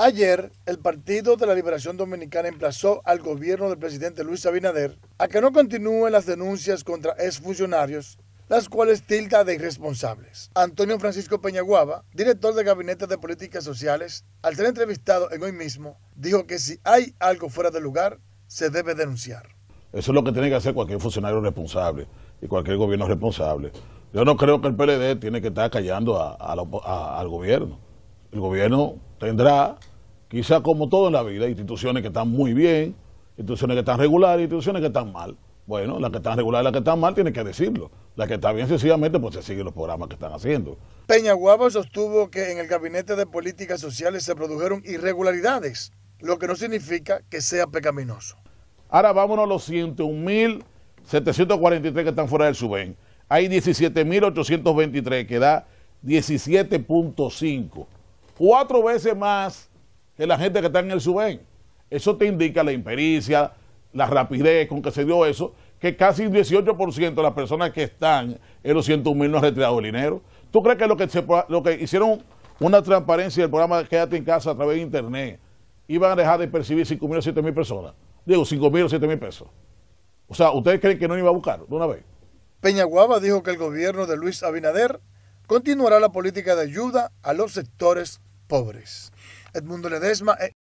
Ayer, el Partido de la Liberación Dominicana emplazó al gobierno del presidente Luis Abinader a que no continúen las denuncias contra exfuncionarios, las cuales tilda de irresponsables. Antonio Francisco Peñaguaba, director de Gabinete de Políticas Sociales, al ser entrevistado en hoy mismo, dijo que si hay algo fuera de lugar, se debe denunciar. Eso es lo que tiene que hacer cualquier funcionario responsable y cualquier gobierno responsable. Yo no creo que el PLD tiene que estar callando al gobierno. El gobierno Tendrá, quizá como todo en la vida, instituciones que están muy bien, instituciones que están regulares, instituciones que están mal. Bueno, las que están regulares, las que están mal, tienen que decirlo. Las que están bien, sencillamente, pues se siguen los programas que están haciendo. Peña sostuvo que en el Gabinete de Políticas Sociales se produjeron irregularidades, lo que no significa que sea pecaminoso. Ahora vámonos a los 101.743 que están fuera del SUBEN. Hay 17.823, que da 17.5 cuatro veces más que la gente que está en el Subén. Eso te indica la impericia, la rapidez con que se dio eso, que casi un 18% de las personas que están en los 101 mil no han retirado el dinero. ¿Tú crees que lo que, lo que hicieron una transparencia del programa Quédate en casa a través de internet iban a dejar de percibir 5 mil o 7 mil personas? Digo, 5.000 o 7 mil pesos. O sea, ¿ustedes creen que no iba a buscar de una vez? Peñaguaba dijo que el gobierno de Luis Abinader continuará la política de ayuda a los sectores pobres. Edmundo Ledesma eh,